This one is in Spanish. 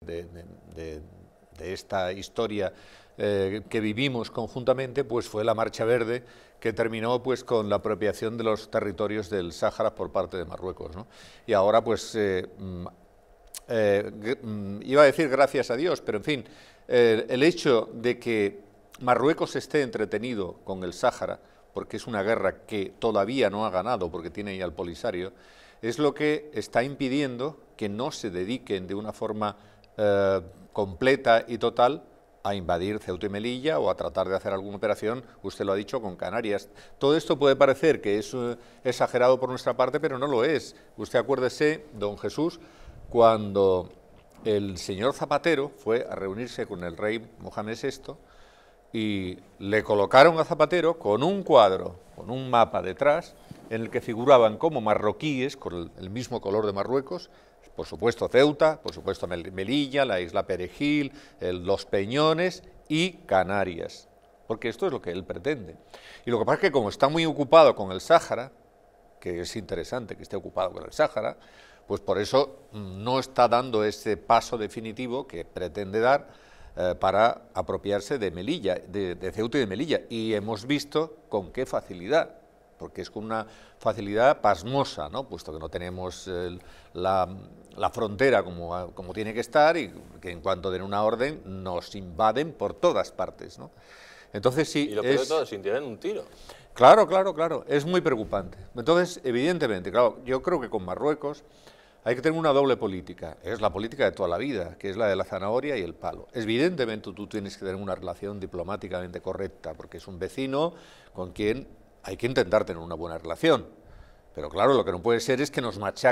de, esta historia eh, que vivimos conjuntamente, pues fue la Marcha Verde, que terminó pues con la apropiación de los territorios del Sáhara por parte de Marruecos. Y ahora, pues, eh, mm, eh, mm, iba a decir gracias a Dios, pero en fin, el hecho de que Marruecos esté entretenido con el Sáhara, porque es una guerra que todavía no ha ganado, porque tiene ya al Polisario, es lo que está impidiendo que no se dediquen de una forma eh, completa y total a invadir Ceuta y Melilla o a tratar de hacer alguna operación, usted lo ha dicho, con Canarias. Todo esto puede parecer que es eh, exagerado por nuestra parte, pero no lo es. Usted acuérdese, don Jesús, cuando el señor Zapatero fue a reunirse con el rey Mohamed VI y le colocaron a Zapatero con un cuadro, con un mapa detrás, en el que figuraban como marroquíes, con el mismo color de Marruecos, por supuesto Ceuta, por supuesto Melilla, la isla Perejil, Los Peñones y Canarias, porque esto es lo que él pretende. Y lo que pasa es que como está muy ocupado con el Sáhara, que es interesante que esté ocupado con el Sáhara, pues por eso no está dando ese paso definitivo que pretende dar eh, para apropiarse de Melilla, de, Ceuta y de Melilla. Y hemos visto con qué facilidad porque es con una facilidad pasmosa, ¿no? puesto que no tenemos la la frontera como, como tiene que estar y que en cuanto den una orden nos invaden por todas partes. ¿no? Entonces sí. Y lo peor de todo, sin tienen un tiro. Claro, claro, claro. Es muy preocupante. Entonces, evidentemente, claro, yo creo que con Marruecos hay que tener una doble política. Es la política de toda la vida, que es la de la zanahoria y el palo. Evidentemente tú tienes que tener una relación diplomáticamente correcta, porque es un vecino con quien hay que intentar tener una buena relación. Pero claro, lo que no puede ser es que nos machaque.